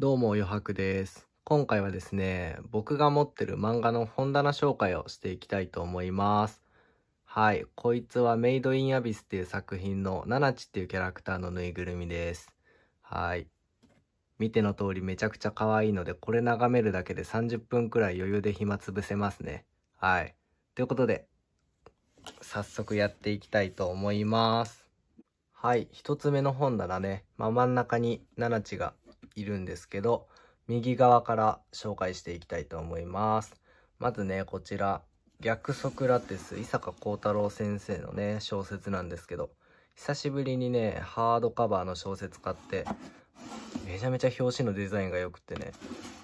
どうも余白です。今回はですね、僕が持ってる漫画の本棚紹介をしていきたいと思います。はい、こいつはメイドインアビスっていう作品のナナチっていうキャラクターのぬいぐるみです。はい。見ての通りめちゃくちゃ可愛いので、これ眺めるだけで30分くらい余裕で暇つぶせますね。はい。ということで、早速やっていきたいと思います。はい、1つ目の本棚ね。まあ、真ん中にナナチがいるんですけど、右側から紹介していきたいと思います。まずね、こちら、逆ソクラテス、伊坂幸太郎先生のね、小説なんですけど、久しぶりにね、ハードカバーの小説買って、めちゃめちゃ表紙のデザインが良くてね、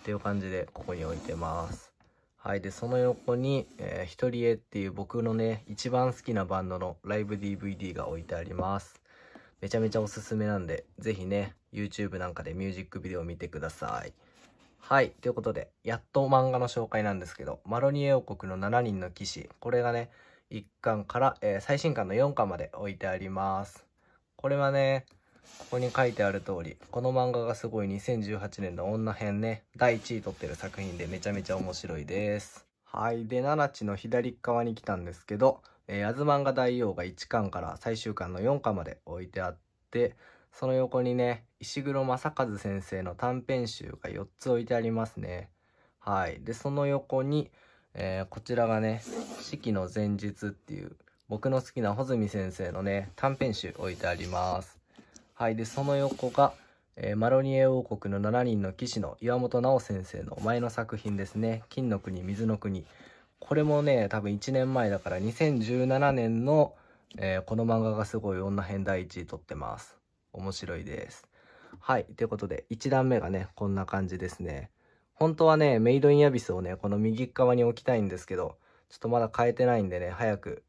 っていう感じでここに置いてます。はい。で、その横に、えー、ひとりえっていう僕のね、一番好きなバンドのライブ DVD が置いてあります。めちゃめちゃおすすめなんで、ぜひね、YouTube なんかでミュージックビデオを見てください。はい。ということで、やっと漫画の紹介なんですけど、マロニエ王国の7人の騎士。これがね、1巻から、えー、最新巻の4巻まで置いてあります。これはね、ここに書いてある通り、この漫画がすごい2018年の女編ね、第1位取ってる作品でめちゃめちゃ面白いです。はい。で、7地の左側に来たんですけど、えー、アズマンガ大王が1巻から最終巻の4巻まで置いてあって、その横にね、石黒正和先生の短編集が4つ置いてありますね。はい。で、その横に、えー、こちらがね、四季の前日っていう、僕の好きな穂積先生のね、短編集置いてあります。はい。で、その横が、えー、マロニエ王国の7人の騎士の岩本直先生の前の作品ですね。金の国、水の国。これもね、多分1年前だから2017年の、えー、この漫画がすごい女編第1位取ってます。面白いです。はい。ということで、1段目がね、こんな感じですね。本当はね、メイドインアビスをね、この右側に置きたいんですけど、ちょっとまだ変えてないんでね、早く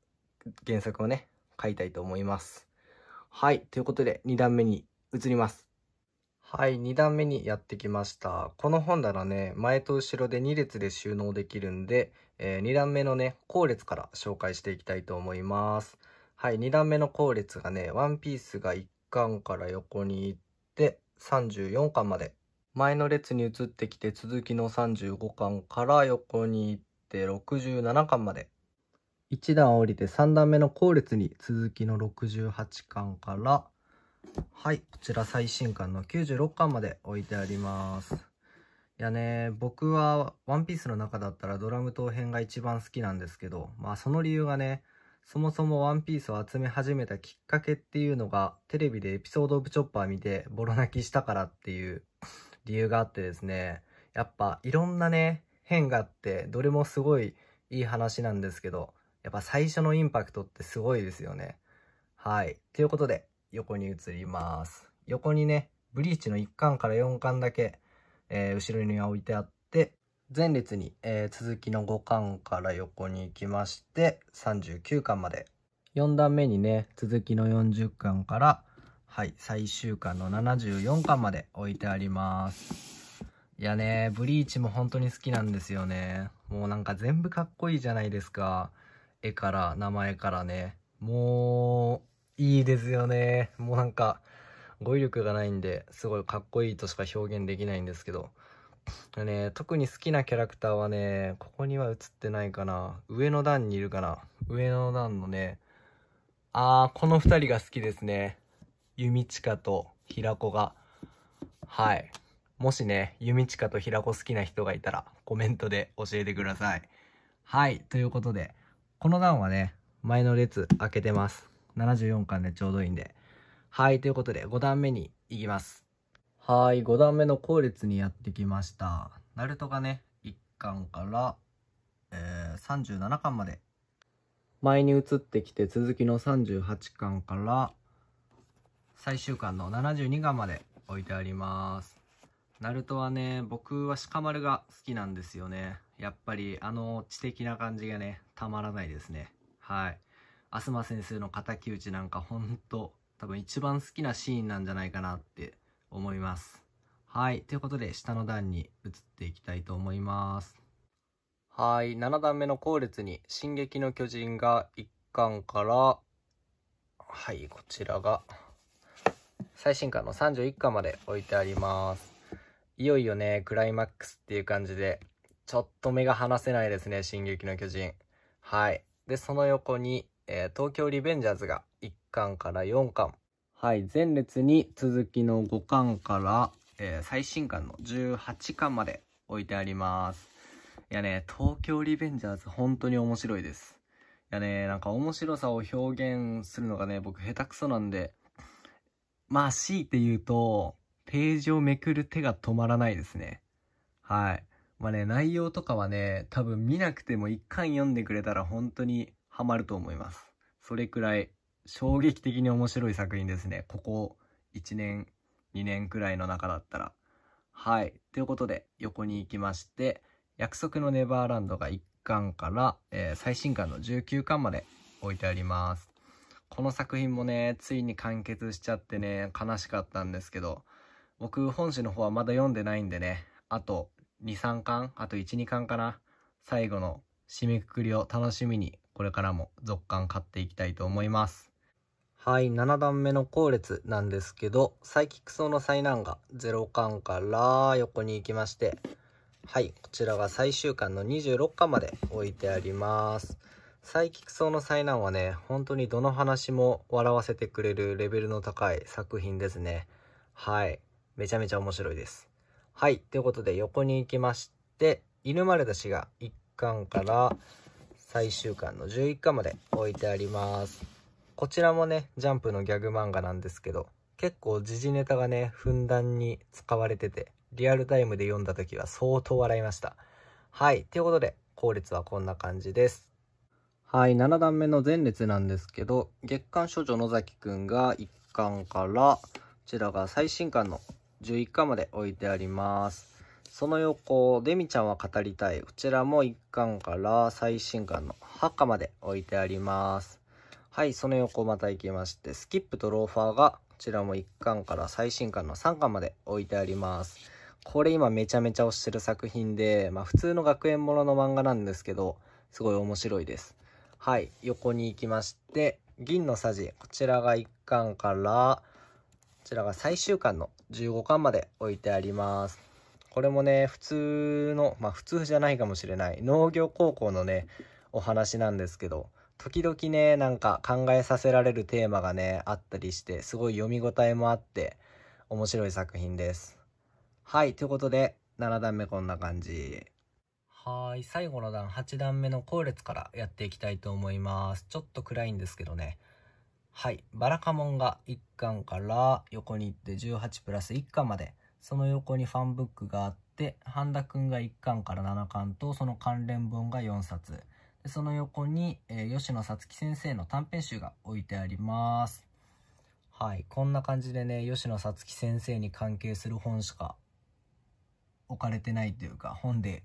原作をね、書いたいと思います。はい。ということで、2段目に移ります。はい、2段目にやってきました。この本棚ね、前と後ろで2列で収納できるんで、えー、2段目のね、後列から紹介していきたいと思います。はい、2段目の後列がね、ワンピースが1巻から横に行って、34巻まで。前の列に移ってきて、続きの35巻から横に行って、67巻まで。1段降りて3段目の後列に続きの68巻からはい、こちら最新巻の96巻まで置いてあります。いやね、僕はワンピースの中だったらドラム刀編が一番好きなんですけど、まあその理由がね、そもそもワンピースを集め始めたきっかけっていうのが、テレビでエピソードオブチョッパー見てボロ泣きしたからっていう理由があってですね、やっぱいろんなね、変があって、どれもすごいいい話なんですけど、やっぱ最初のインパクトってすごいですよね。はい。ということで、横に移ります。横にね、ブリーチの1巻から4巻だけ、えー、後ろに置いてあって、前列に、えー、続きの5巻から横に行きまして、39巻まで。4段目にね、続きの40巻から、はい、最終巻の74巻まで置いてあります。いやね、ブリーチも本当に好きなんですよね。もうなんか全部かっこいいじゃないですか。絵から、名前からね。もう、いいですよね。もうなんか、語彙力がないんで、すごいかっこいいとしか表現できないんですけど、ね、特に好きなキャラクターはね、ここには映ってないかな。上の段にいるかな。上の段のね、あー、この二人が好きですね。弓近と平子が。はい。もしね、弓近と平子好きな人がいたら、コメントで教えてください。はい。ということで、この段はね、前の列開けてます。74巻でちょうどいいんで。はい、ということで5段目に行きます。はい、5段目の後列にやってきました。ナルトがね、1巻から、えー、37巻まで。前に移ってきて続きの38巻から最終巻の72巻まで置いてあります。ナルトはね、僕は鹿丸が好きなんですよね。やっぱりあの知的な感じがね、たまらないですね。はい。浅先生の敵討ちなんかほんと多分一番好きなシーンなんじゃないかなって思います。はい。ということで、下の段に移っていきたいと思います。はい。7段目の後列に、進撃の巨人が1巻から、はい、こちらが、最新巻の31巻まで置いてあります。いよいよね、クライマックスっていう感じで、ちょっと目が離せないですね、進撃の巨人。はい。で、その横に、えー、東京リベンジャーズが1巻から4巻。はい、前列に続きの5巻から、えー、最新巻の18巻まで置いてあります。いやね、東京リベンジャーズ本当に面白いです。いやね、なんか面白さを表現するのがね、僕下手くそなんで、まあ強いて言うと、ページをめくる手が止まらないですね。はい。まあね、内容とかはね、多分見なくても一巻読んでくれたら本当にハマると思います。それくらい衝撃的に面白い作品ですね。ここ1年、2年くらいの中だったら。はい。ということで、横に行きまして、約束のネバーランドが1巻から、えー、最新巻の19巻まで置いてあります。この作品もね、ついに完結しちゃってね、悲しかったんですけど、僕、本誌の方はまだ読んでないんでね、あと2、3巻、あと1、2巻かな、最後の締めくくりを楽しみにこれからも続刊買っていきたいと思います。はい、7段目の後列なんですけど、サイキック層の災難が0巻から横に行きまして、はい、こちらが最終巻の26巻まで置いてあります。サイキック層の災難はね、本当にどの話も笑わせてくれるレベルの高い作品ですね。はい、めちゃめちゃ面白いです。はい、ということで横に行きまして、犬丸出しが1巻から最終巻の11巻まで置いてあります。こちらもね、ジャンプのギャグ漫画なんですけど、結構時事ネタがね、ふんだんに使われてて、リアルタイムで読んだ時は相当笑いました。はい、ということで、後列はこんな感じです。はい、7段目の前列なんですけど、月刊少女野崎くんが1巻から、こちらが最新巻の11巻まで置いてあります。その横、デミちゃんは語りたい。こちらも1巻から最新巻の8巻まで置いてあります。はい、その横また行きまして、スキップとローファーが、こちらも1巻から最新巻の3巻まで置いてあります。これ今めちゃめちゃ推してる作品で、まあ普通の学園ものの漫画なんですけど、すごい面白いです。はい、横に行きまして、銀のサジ、こちらが1巻から、こちらが最終巻の15巻まで置いてあります。これもね、普通の、まあ普通じゃないかもしれない、農業高校のね、お話なんですけど、時々ね、なんか考えさせられるテーマがね、あったりして、すごい読み応えもあって、面白い作品です。はい、ということで、7段目こんな感じ。はい、最後の段、8段目の後列からやっていきたいと思います。ちょっと暗いんですけどね。はい、バラカモンが1巻から横に行って18プラス1巻まで、その横にファンブックがあって、半田くんが1巻から7巻と、その関連本が4冊。でその横に、えー、吉野さつき先生の短編集が置いてあります。はい、こんな感じでね、吉野さつき先生に関係する本しか置かれてないというか、本で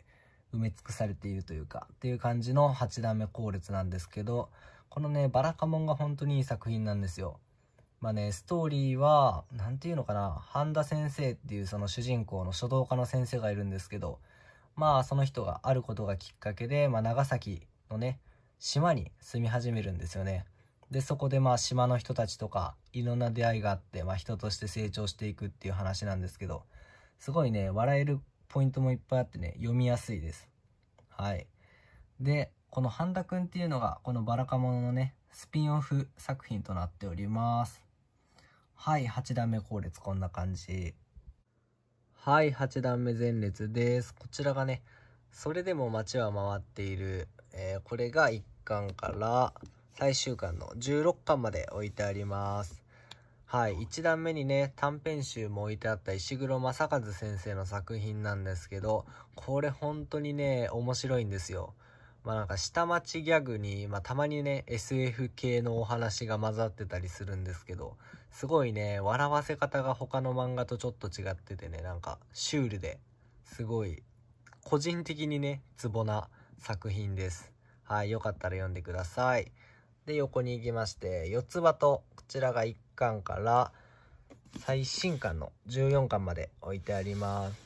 埋め尽くされているというか、っていう感じの8段目後列なんですけど、このね、バラカモンが本当にいい作品なんですよ。まあね、ストーリーは、なんていうのかな、半田先生っていうその主人公の書道家の先生がいるんですけど、まあその人があることがきっかけで、まあ長崎のね、島に住み始めるんですよね。で、そこでまあ島の人たちとか、いろんな出会いがあって、まあ人として成長していくっていう話なんですけど、すごいね、笑えるポイントもいっぱいあってね、読みやすいです。はい。で、この半田くんっていうのが、このバラカモノのね、スピンオフ作品となっております。はい、8段目後列こんな感じ。はい、8段目前列です。こちらがね、それでも街は回っている、えー、これが1巻から最終巻の16巻まで置いてあります。はい、1段目にね、短編集も置いてあった石黒正和先生の作品なんですけど、これ本当にね、面白いんですよ。まあなんか下町ギャグに、まあたまにね、SF 系のお話が混ざってたりするんですけど、すごいね、笑わせ方が他の漫画とちょっと違っててね、なんかシュールで、すごい、個人的にね、ツボな作品です。はい、よかったら読んでください。で、横に行きまして、四つ葉と、こちらが1巻から最新巻の14巻まで置いてあります。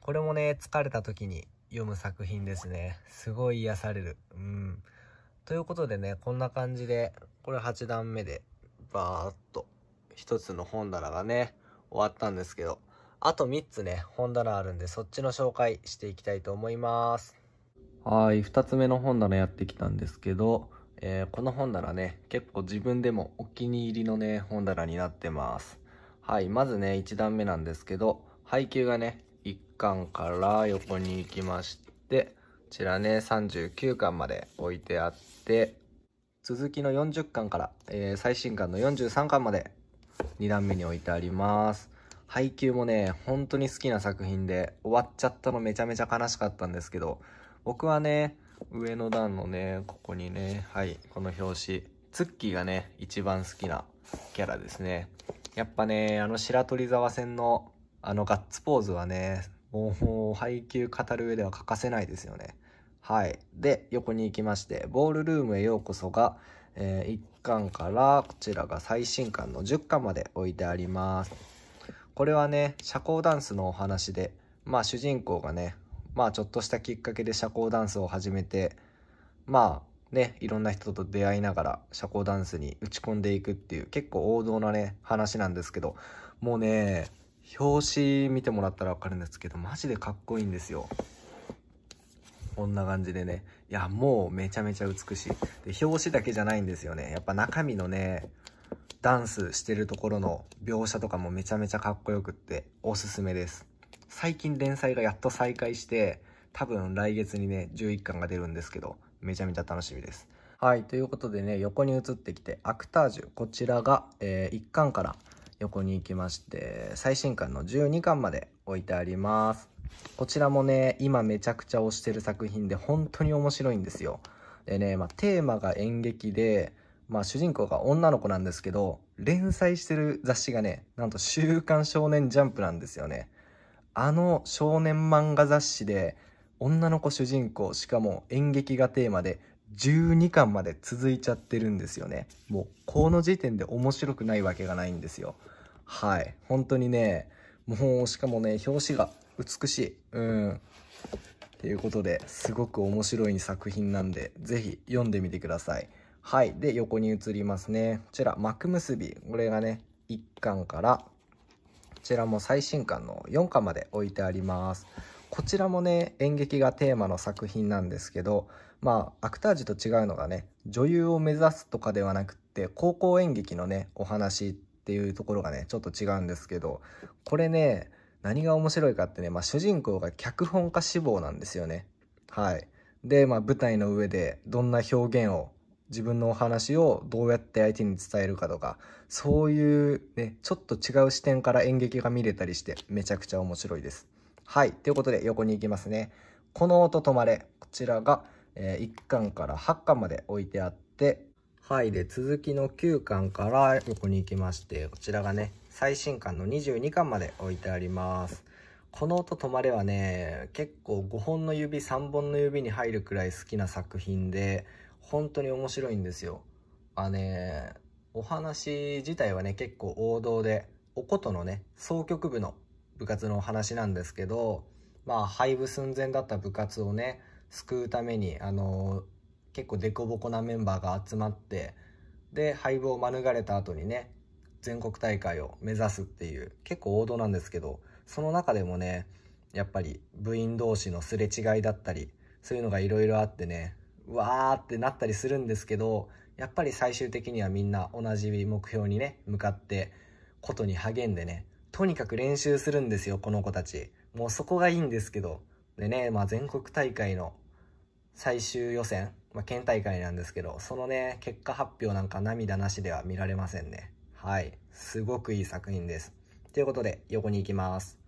これもね、疲れた時に読む作品ですね。すごい癒される。うん。ということでね、こんな感じで、これ8段目で、バーっと、一つの本棚がね、終わったんですけど、あと3つね、本棚あるんで、そっちの紹介していきたいと思います。はい、2つ目の本棚やってきたんですけど、えー、この本棚ね、結構自分でもお気に入りのね、本棚になってます。はい、まずね、1段目なんですけど、配給がね、巻から横に行きましてこちらね39巻まで置いてあって続きの40巻から、えー、最新巻の43巻まで2段目に置いてあります配給もね本当に好きな作品で終わっちゃったのめちゃめちゃ悲しかったんですけど僕はね上の段のねここにねはいこの表紙ツッキーがね一番好きなキャラですねやっぱねあの白鳥沢戦のあのガッツポーズはねもう配給語る上では欠かせないですよね。はい。で、横に行きまして、ボールルームへようこそが、えー、1巻からこちらが最新巻の10巻まで置いてあります。これはね、社交ダンスのお話で、まあ主人公がね、まあちょっとしたきっかけで社交ダンスを始めて、まあね、いろんな人と出会いながら社交ダンスに打ち込んでいくっていう結構王道なね、話なんですけど、もうね、表紙見てもらったら分かるんですけどマジでかっこいいんですよこんな感じでねいやもうめちゃめちゃ美しいで表紙だけじゃないんですよねやっぱ中身のねダンスしてるところの描写とかもめちゃめちゃかっこよくっておすすめです最近連載がやっと再開して多分来月にね11巻が出るんですけどめちゃめちゃ楽しみですはいということでね横に映ってきてアクタージュこちらが、えー、1巻から「横に行きまして、最新巻の12巻まで置いてあります。こちらもね、今めちゃくちゃ推してる作品で本当に面白いんですよ。でね、まあ、テーマが演劇で、まあ、主人公が女の子なんですけど、連載してる雑誌がね、なんと週刊少年ジャンプなんですよね。あの少年漫画雑誌で、女の子主人公、しかも演劇がテーマで、12巻まで続いちゃってるんですよね。もうこの時点で面白くないわけがないんですよ。はい。本当にね、もうしかもね、表紙が美しい。うん。ということですごく面白い作品なんで、ぜひ読んでみてください。はい。で、横に移りますね。こちら、幕結び。これがね、1巻から、こちらも最新巻の4巻まで置いてあります。こちらもね、演劇がテーマの作品なんですけど、まあアクタージュと違うのがね女優を目指すとかではなくって高校演劇のねお話っていうところがねちょっと違うんですけどこれね何が面白いかってね、まあ、主人公が脚本家志望なんですよね。はい、で、まあ、舞台の上でどんな表現を自分のお話をどうやって相手に伝えるかとかそういう、ね、ちょっと違う視点から演劇が見れたりしてめちゃくちゃ面白いです。はいということで横に行きますね。この音止まれこちらがえ1巻から8巻まで置いてあって、はい、で、続きの9巻から横に行きまして、こちらがね、最新巻の22巻まで置いてあります。この音止まれはね、結構5本の指、3本の指に入るくらい好きな作品で、本当に面白いんですよ。まあね、お話自体はね、結構王道で、おことのね、総局部の部活のお話なんですけど、まあ、廃部寸前だった部活をね、救うために、あの結構凸ココなメンバーが集まって、で、敗部を免れた後にね、全国大会を目指すっていう、結構王道なんですけど、その中でもね、やっぱり部員同士のすれ違いだったり、そういうのがいろいろあってね、わーってなったりするんですけど、やっぱり最終的にはみんな同じ目標にね、向かって、ことに励んでね、とにかく練習するんですよ、この子たち。もうそこがいいんですけど、でね、まあ、全国大会の最終予選、まあ、県大会なんですけど、そのね、結果発表なんか涙なしでは見られませんね。はい。すごくいい作品です。ということで、横に行きます。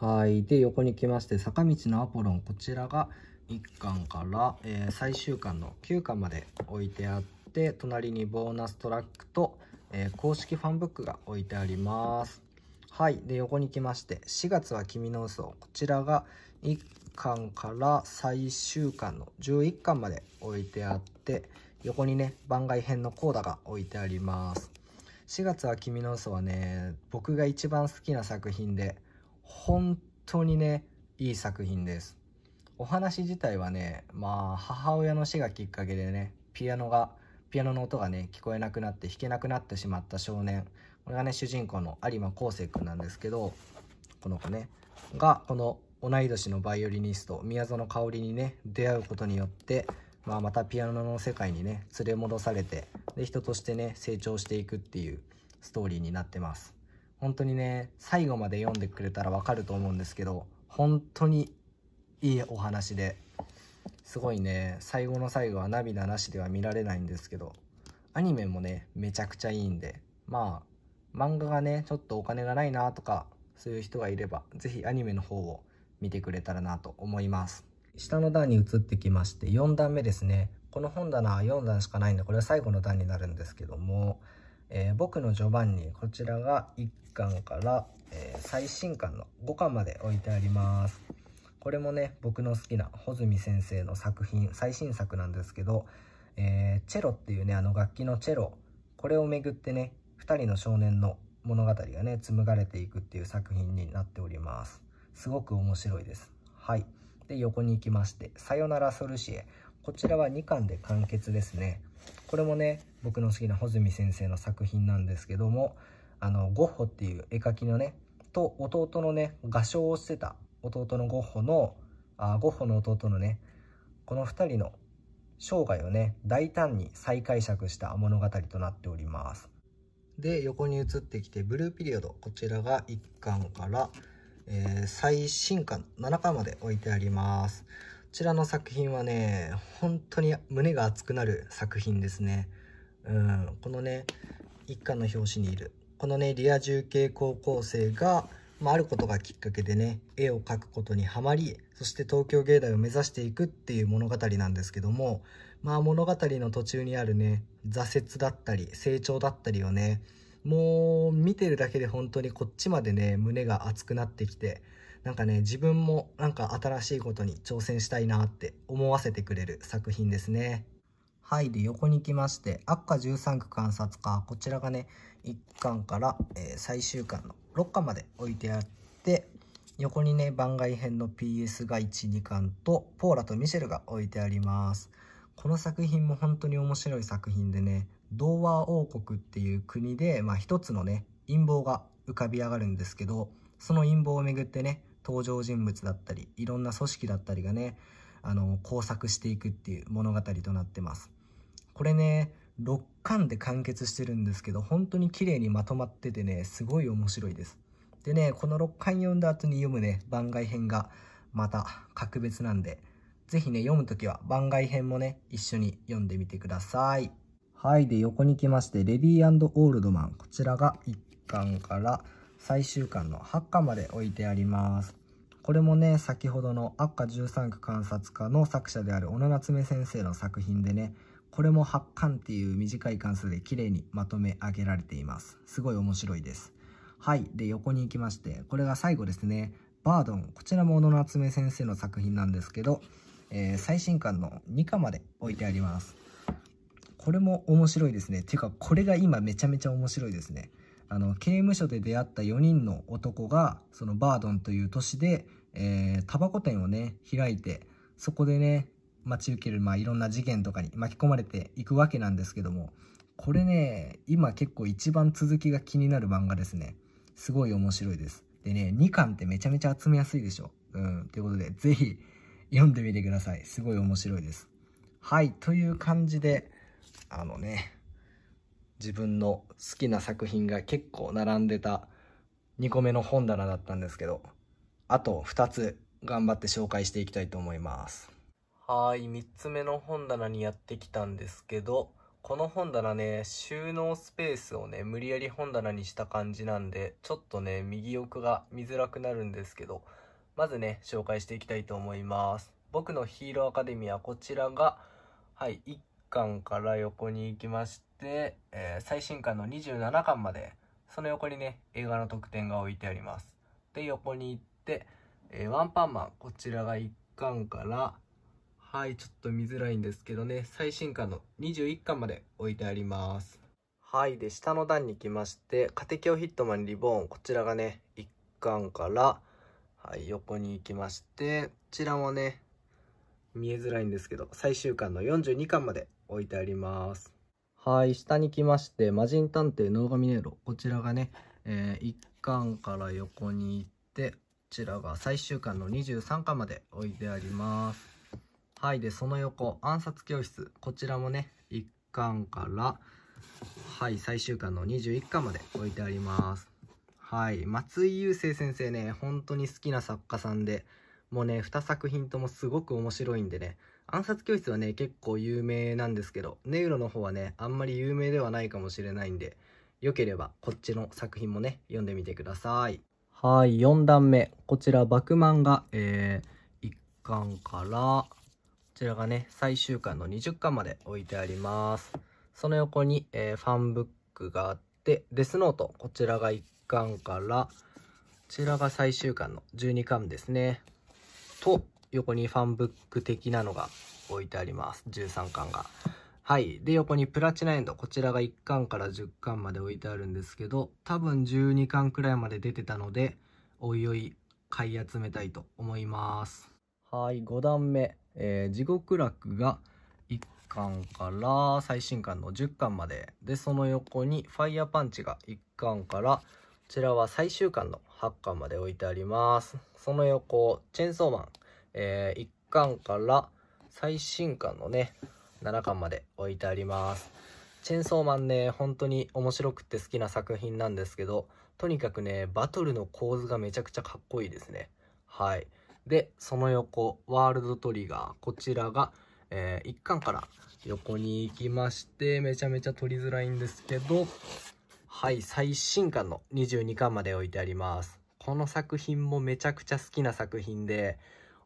はい。で、横に来まして、坂道のアポロン、こちらが1巻から、えー、最終巻の9巻まで置いてあって、隣にボーナストラックと、えー、公式ファンブックが置いてあります。はい。で、横に来まして、4月は君の嘘。こちらが1巻から最終巻の11巻まで置いてあって横にね番外編のコーダが置いてあります4月は君の嘘はね僕が一番好きな作品で本当にねいい作品ですお話自体はねまあ母親の死がきっかけでねピアノがピアノの音がね聞こえなくなって弾けなくなってしまった少年これがね主人公の有馬昴生君なんですけどこの子ねがこの同い年のバイオリニスト宮園香織にね出会うことによって、まあ、またピアノの世界にね連れ戻されてで人としてね成長していくっていうストーリーになってます本当にね最後まで読んでくれたらわかると思うんですけど本当にいいお話ですごいね最後の最後は涙なしでは見られないんですけどアニメもねめちゃくちゃいいんでまあ漫画がねちょっとお金がないなとかそういう人がいれば是非アニメの方を見てくれたらなと思います下の段に移ってきまして4段目ですねこの本棚は4段しかないんでこれは最後の段になるんですけども、えー、僕の序盤にこちらが1巻から、えー、最新巻の5巻まで置いてありますこれもね僕の好きな穂積先生の作品最新作なんですけど、えー、チェロっていうねあの楽器のチェロこれをめぐってね2人の少年の物語がね紡がれていくっていう作品になっておりますすごく面白いです。はい。で、横に行きまして、さよならソルシエ。こちらは2巻で完結ですね。これもね、僕の好きな穂積先生の作品なんですけども、あの、ゴッホっていう絵描きのね、と弟のね、画唱をしてた弟のゴッホの、あ、ゴッホの弟のね、この2人の生涯をね、大胆に再解釈した物語となっております。で、横に移ってきて、ブルーピリオド。こちらが1巻からえー、最新刊7巻まで置いてあります。こちらの作品はね、本当に胸が熱くなる作品ですね。うん、このね、1巻の表紙にいる、このね、リア充系高校生が、まあ、あることがきっかけでね、絵を描くことにはまり、そして東京芸大を目指していくっていう物語なんですけども、まあ物語の途中にあるね、挫折だったり、成長だったりをね、もう見てるだけで本当にこっちまでね胸が熱くなってきてなんかね自分もなんか新しいことに挑戦したいなって思わせてくれる作品ですね。はいで横に来まして「悪化13区観察課」こちらがね1巻から、えー、最終巻の6巻まで置いてあって横にね番外編の PS が12巻とポーラとミシェルが置いてあります。この作品も本当に面白い作品でね童話王国っていう国で、まあ、一つのね陰謀が浮かび上がるんですけどその陰謀をめぐってね登場人物だったりいろんな組織だったりがねあの工作していくっていう物語となってますこれね6巻で完結してるんですけど本当に綺麗にまとまっててねすごい面白いですでねこの6巻読んだ後に読むね番外編がまた格別なんでぜひね、読むときは番外編もね、一緒に読んでみてください。はい。で、横に来まして、レディーオールドマン。こちらが1巻から最終巻の8巻まで置いてあります。これもね、先ほどの悪化13区観察家の作者である小野夏目先生の作品でね、これも8巻っていう短い関数で綺麗にまとめ上げられています。すごい面白いです。はい。で、横に行きまして、これが最後ですね。バードン。こちらも小野夏目先生の作品なんですけど、えー、最新刊の2巻まで置いてあります。これも面白いですね。ていうか、これが今めちゃめちゃ面白いですね。あの、刑務所で出会った4人の男が、そのバードンという都市で、えー、タバコ店をね、開いて、そこでね、待ち受ける、まあ、いろんな事件とかに巻き込まれていくわけなんですけども、これね、今結構一番続きが気になる漫画ですね。すごい面白いです。でね、2巻ってめちゃめちゃ集めやすいでしょ。うん、ということで、ぜひ、読んでみてください。すごい面白いです。はい、という感じで、あのね、自分の好きな作品が結構並んでた2個目の本棚だったんですけど、あと2つ頑張って紹介していきたいと思います。はい、3つ目の本棚にやってきたんですけど、この本棚ね、収納スペースをね、無理やり本棚にした感じなんで、ちょっとね、右奥が見づらくなるんですけど、まずね、紹介していきたいと思います。僕のヒーローアカデミア、こちらが、はい、1巻から横に行きまして、えー、最新巻の27巻まで、その横にね、映画の特典が置いてあります。で、横に行って、えー、ワンパンマン、こちらが1巻から、はい、ちょっと見づらいんですけどね、最新巻の21巻まで置いてあります。はい、で、下の段に来まして、カテキオヒットマンリボーン、こちらがね、1巻から、はい、横に行きまして、こちらもね、見えづらいんですけど、最終巻の42巻まで置いてあります。はい、下に来まして、魔人探偵ノーガミネイロ。こちらがね、えー、1巻から横に行って、こちらが最終巻の23巻まで置いてあります。はい、で、その横、暗殺教室。こちらもね、1巻から、はい、最終巻の21巻まで置いてあります。はい。松井雄生先生ね、本当に好きな作家さんで、もうね、2作品ともすごく面白いんでね、暗殺教室はね、結構有名なんですけど、ネウロの方はね、あんまり有名ではないかもしれないんで、よければこっちの作品もね、読んでみてください。はい、4段目。こちら、バクマンが、えー、1巻から、こちらがね、最終巻の20巻まで置いてあります。その横に、えー、ファンブックがあって、デスノート、こちらが1巻からこちらが最終巻の12巻ですねと横にファンブック的なのが置いてあります13巻がはいで横にプラチナエンドこちらが1巻から10巻まで置いてあるんですけど多分12巻くらいまで出てたのでおいおい買い集めたいと思いますはい5段目、えー、地獄楽が1巻から最新巻の10巻まででその横にファイヤーパンチが1巻からちらは最終巻の8巻まで置いてあります。その横、チェンソーマン、えー、1巻から最新巻のね、7巻まで置いてあります。チェンソーマンね、本当に面白くて好きな作品なんですけど、とにかくね、バトルの構図がめちゃくちゃかっこいいですね。はい。で、その横、ワールドトリガー、こちらが、えー、1巻から横に行きまして、めちゃめちゃ取りづらいんですけど、はい、最新刊の22巻まで置いてあります。この作品もめちゃくちゃ好きな作品で、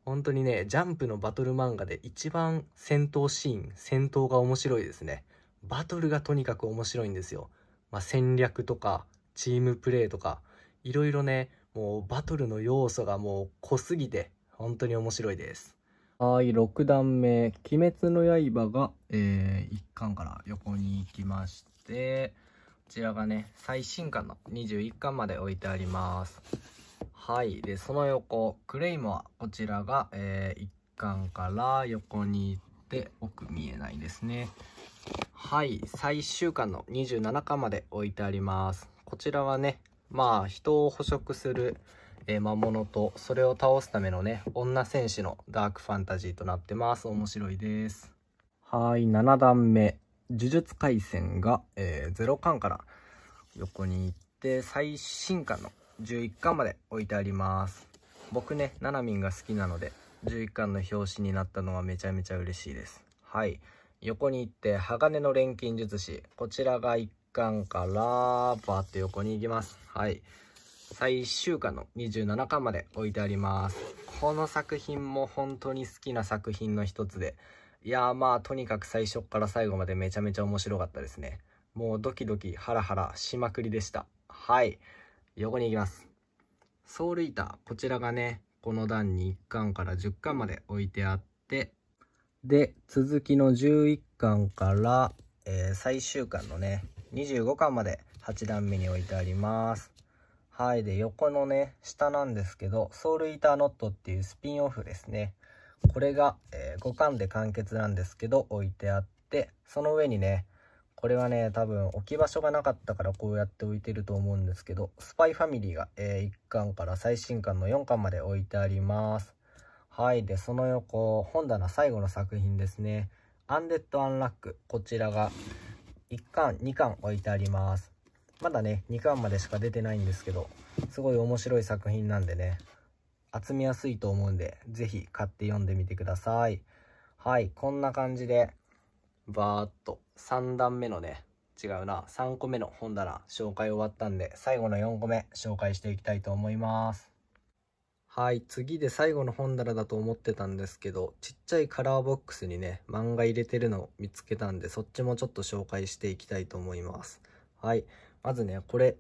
本当にね、ジャンプのバトル漫画で一番戦闘シーン、戦闘が面白いですね。バトルがとにかく面白いんですよ。まあ、戦略とか、チームプレーとか、いろいろね、もうバトルの要素がもう濃すぎて、本当に面白いです。はい、6段目、鬼滅の刃が、えー、1巻から横に行きまして、ちらがね、最新刊の21巻まで置いてあります。はい。で、その横、クレイムは、こちらが、えー、1巻から横に行って、奥見えないですね。はい。最終巻の27巻まで置いてあります。こちらはね、まあ、人を捕食する、え魔物と、それを倒すためのね、女戦士のダークファンタジーとなってます。面白いです。はい。7段目。呪術廻戦が、えー、0巻から横に行って、最新巻の11巻まで置いてあります。僕ね、ななみんが好きなので、11巻の表紙になったのはめちゃめちゃ嬉しいです。はい。横に行って、鋼の錬金術師。こちらが1巻から、バーって横に行きます。はい。最終巻の27巻まで置いてあります。この作品も本当に好きな作品の一つで、いやまあとにかく最初から最後までめちゃめちゃ面白かったですね。もうドキドキハラハラしまくりでした。はい。横に行きます。ソウル板、こちらがね、この段に1巻から10巻まで置いてあって、で、続きの11巻から、えー、最終巻のね、25巻まで8段目に置いてあります。はい。で、横のね、下なんですけど、ソウルイーターノットっていうスピンオフですね。これが、えー、5巻で完結なんですけど置いてあってその上にねこれはね多分置き場所がなかったからこうやって置いてると思うんですけどスパイファミリーが、えー、1巻から最新巻の4巻まで置いてありますはいでその横本棚最後の作品ですねアンデッド・アンラックこちらが1巻2巻置いてありますまだね2巻までしか出てないんですけどすごい面白い作品なんでね集めやすいと思うんで、ぜひ買って読んでみてください。はい、こんな感じで、バーっと3段目のね、違うな、3個目の本棚紹介終わったんで、最後の4個目紹介していきたいと思います。はい、次で最後の本棚だと思ってたんですけど、ちっちゃいカラーボックスにね、漫画入れてるのを見つけたんで、そっちもちょっと紹介していきたいと思います。はい、まずね、これ、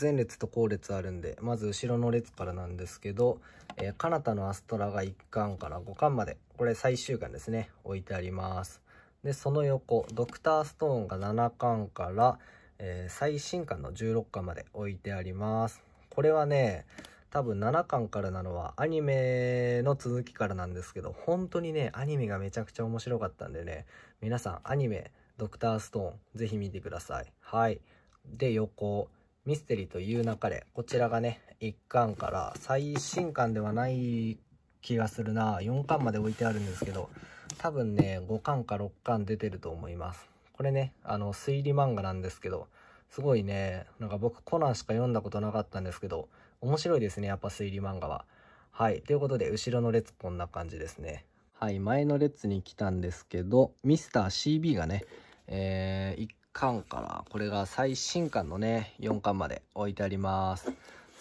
前列と後列あるんで、まず後ろの列からなんですけど、えー、カナタのアストラが1巻から5巻まで、これ最終巻ですね、置いてあります。で、その横、ドクターストーンが7巻から、えー、最新巻の16巻まで置いてあります。これはね、多分7巻からなのはアニメの続きからなんですけど、本当にね、アニメがめちゃくちゃ面白かったんでね、皆さんアニメ、ドクターストーン、ぜひ見てください。はい。で、横、ミステリーという流れ、こちらがね、1巻から最新巻ではない気がするな、4巻まで置いてあるんですけど、多分ね、5巻か6巻出てると思います。これね、あの、推理漫画なんですけど、すごいね、なんか僕コナンしか読んだことなかったんですけど、面白いですね、やっぱ推理漫画は。はい。ということで、後ろの列こんな感じですね。はい。前の列に来たんですけど、ミスター CB がね、えー、1巻からこれが最新巻のね4巻まで置いてあります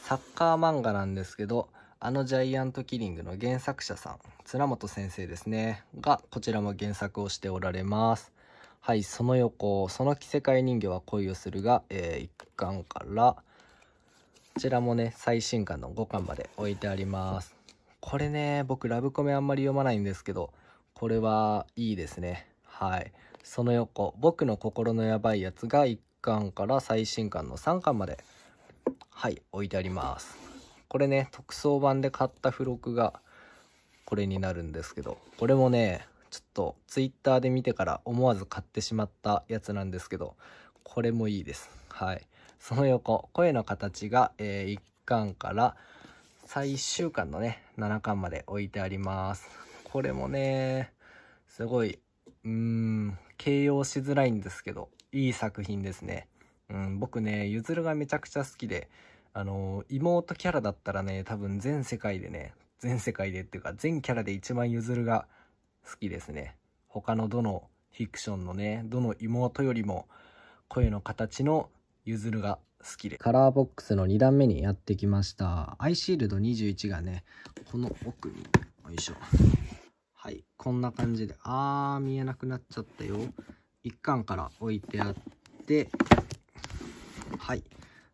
サッカー漫画なんですけどあのジャイアントキリングの原作者さん綱本先生ですねがこちらも原作をしておられますはいその横その着せ替え人形は恋をするが、えー、1巻からこちらもね最新巻の5巻まで置いてありますこれね僕ラブコメあんまり読まないんですけどこれはいいですねはいその横、僕の心のやばいやつが1巻から最新巻の3巻まで、はい、置いてあります。これね、特装版で買った付録が、これになるんですけど、これもね、ちょっとツイッターで見てから思わず買ってしまったやつなんですけど、これもいいです。はい。その横、声の形が、えー、1巻から最終巻のね、7巻まで置いてあります。これもね、すごいうーん、形容しづらいんですけど、いい作品ですね。うん、僕ね、ゆずるがめちゃくちゃ好きで、あの、妹キャラだったらね、多分全世界でね、全世界でっていうか、全キャラで一番ゆずるが好きですね。他のどのフィクションのね、どの妹よりも、声の形のゆずるが好きでカラーボックスの2段目にやってきましたアイシールド21がねこの奥によいしょこんな感じで、あー、見えなくなっちゃったよ。一巻から置いてあって、はい。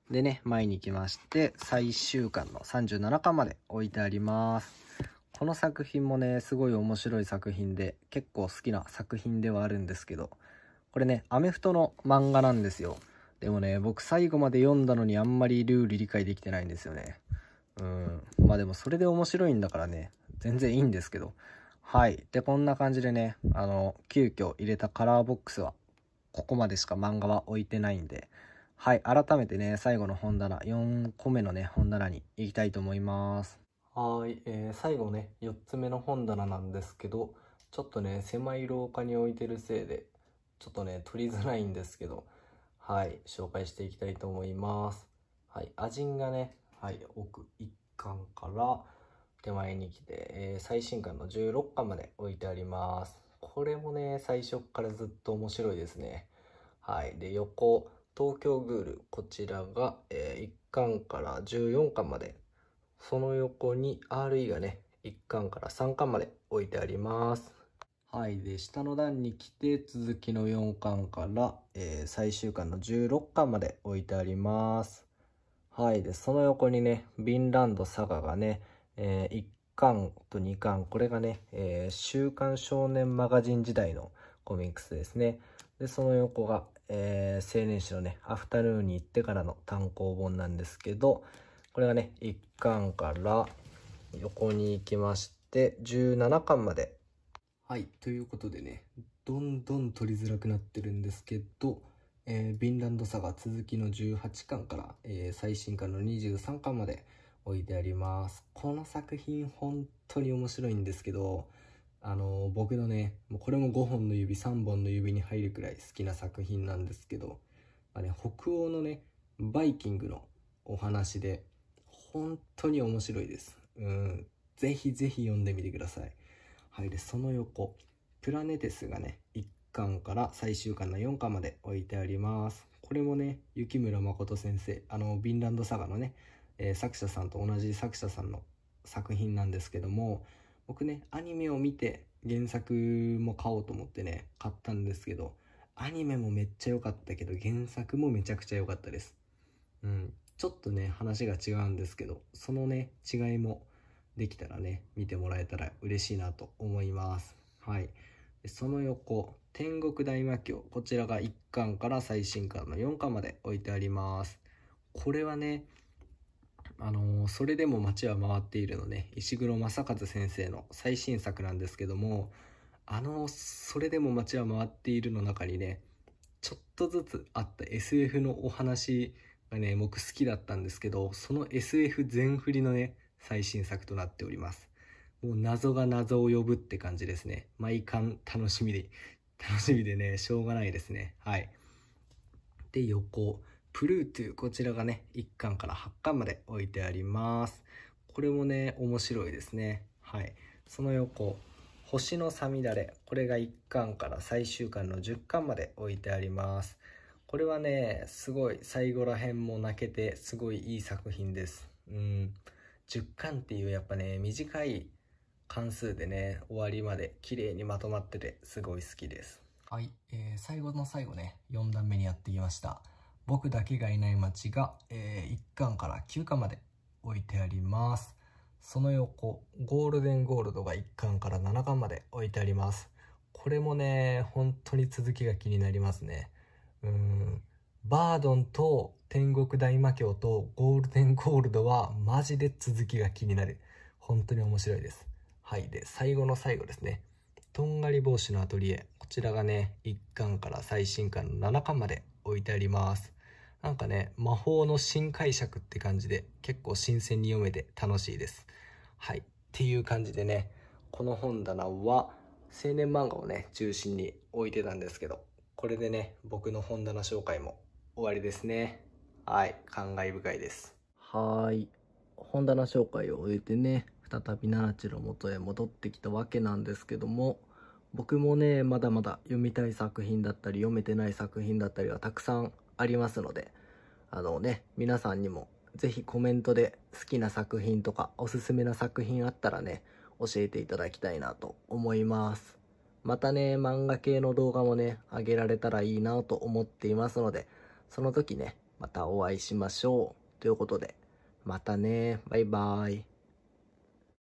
でね、前に来まして、最終巻の37巻まで置いてあります。この作品もね、すごい面白い作品で、結構好きな作品ではあるんですけど、これね、アメフトの漫画なんですよ。でもね、僕最後まで読んだのにあんまりルール理解できてないんですよね。うん。まあでもそれで面白いんだからね、全然いいんですけど、はい。で、こんな感じでね、あの、急遽入れたカラーボックスは、ここまでしか漫画は置いてないんで、はい。改めてね、最後の本棚、4個目のね、本棚に行きたいと思います。はい。えー、最後ね、4つ目の本棚なんですけど、ちょっとね、狭い廊下に置いてるせいで、ちょっとね、取りづらいんですけど、はい。紹介していきたいと思います。はい。アジンがね、はい。奥1巻から、手前に来て、えー、最新刊の16巻まで置いてあります。これもね、最初からずっと面白いですね。はい。で、横、東京グール、こちらが、えー、1巻から14巻まで。その横に RE がね、1巻から3巻まで置いてあります。はい。で、下の段に来て、続きの4巻から、えー、最終巻の16巻まで置いてあります。はい。で、その横にね、ヴィンランドサガがね、えー、1巻と2巻、これがね、えー、週刊少年マガジン時代のコミックスですね。で、その横が、えー、青年誌のね、アフタヌーンに行ってからの単行本なんですけど、これがね、1巻から横に行きまして、17巻まで。はい、ということでね、どんどん取りづらくなってるんですけど、えー、ヴィンランドサガ続きの18巻から、えー、最新巻の23巻まで、置いてあります。この作品本当に面白いんですけど、あの、僕のね、もうこれも5本の指、3本の指に入るくらい好きな作品なんですけど、まあね、北欧のね、バイキングのお話で、本当に面白いです。うん。ぜひぜひ読んでみてください。はい。で、その横、プラネテスがね、1巻から最終巻の4巻まで置いてあります。これもね、雪村誠先生、あの、ビンランドサガのね、えー、作者さんと同じ作者さんの作品なんですけども僕ねアニメを見て原作も買おうと思ってね買ったんですけどアニメもめっちゃ良かったけど原作もめちゃくちゃ良かったですうんちょっとね話が違うんですけどそのね違いもできたらね見てもらえたら嬉しいなと思いますはいその横天国大魔教こちらが1巻から最新巻の4巻まで置いてありますこれはねあのそれでも街は回っているのね石黒正和先生の最新作なんですけどもあの「それでも街は回っている」の中にねちょっとずつあった SF のお話がね僕好きだったんですけどその SF 全振りのね最新作となっておりますもう謎が謎を呼ぶって感じですね毎巻楽しみで楽しみでねしょうがないですねはいで横プルートゥこちらがね1巻から8巻まで置いてありますこれもね面白いですねはいその横星のさみだれこれが1巻から最終巻の10巻まで置いてありますこれはねすごい最後ら辺も泣けてすごいいい作品ですうん10巻っていうやっぱね短い関数でね終わりまで綺麗にまとまっててすごい好きですはい、えー、最後の最後ね4段目にやってきました僕だけがいない街が、えー、1巻から9巻まで置いてあります。その横、ゴールデンゴールドが1巻から7巻まで置いてあります。これもね、本当に続きが気になりますね。うん。バードンと天国大魔教とゴールデンゴールドはマジで続きが気になる。本当に面白いです。はい。で、最後の最後ですね。とんがり帽子のアトリエ。こちらがね、1巻から最新巻の7巻まで置いてあります。なんかね、魔法の新解釈って感じで、結構新鮮に読めて楽しいです。はい。っていう感じでね、この本棚は青年漫画をね、中心に置いてたんですけど、これでね、僕の本棚紹介も終わりですね。はい。感慨深いです。はい。本棚紹介を終えてね、再び奈々地の元へ戻ってきたわけなんですけども、僕もね、まだまだ読みたい作品だったり、読めてない作品だったりはたくさんありますので、あのね、皆さんにもぜひコメントで好きな作品とかおすすめな作品あったらね、教えていただきたいなと思います。またね、漫画系の動画もね、あげられたらいいなと思っていますので、その時ね、またお会いしましょう。ということで、またね、バイバーイ。